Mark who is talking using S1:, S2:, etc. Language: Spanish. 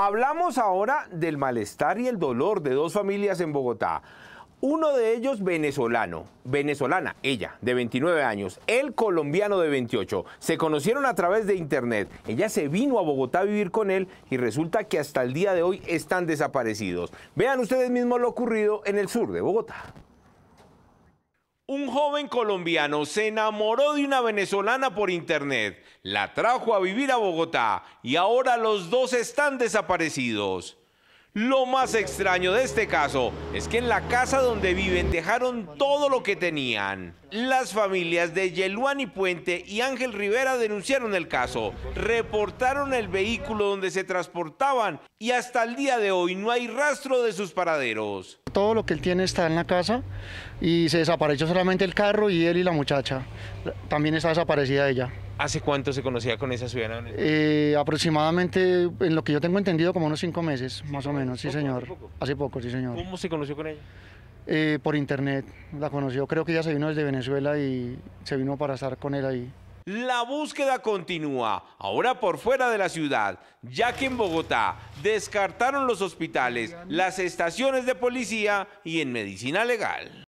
S1: Hablamos ahora del malestar y el dolor de dos familias en Bogotá. Uno de ellos venezolano, venezolana, ella, de 29 años, el colombiano de 28. Se conocieron a través de internet. Ella se vino a Bogotá a vivir con él y resulta que hasta el día de hoy están desaparecidos. Vean ustedes mismos lo ocurrido en el sur de Bogotá. Un joven colombiano se enamoró de una venezolana por internet, la trajo a vivir a Bogotá y ahora los dos están desaparecidos. Lo más extraño de este caso es que en la casa donde viven dejaron todo lo que tenían. Las familias de Yeluani Puente y Ángel Rivera denunciaron el caso, reportaron el vehículo donde se transportaban y hasta el día de hoy no hay rastro de sus paraderos.
S2: Todo lo que él tiene está en la casa y se desapareció solamente el carro y él y la muchacha. También está desaparecida ella.
S3: ¿Hace cuánto se conocía con esa ciudadana?
S2: Eh, aproximadamente, en lo que yo tengo entendido, como unos cinco meses, más o menos, sí señor. Hace poco? sí señor. ¿Cómo
S3: se conoció con ella?
S2: Eh, por internet, la conoció, creo que ella se vino desde Venezuela y se vino para estar con él ahí.
S1: La búsqueda continúa, ahora por fuera de la ciudad, ya que en Bogotá descartaron los hospitales, las estaciones de policía y en medicina legal.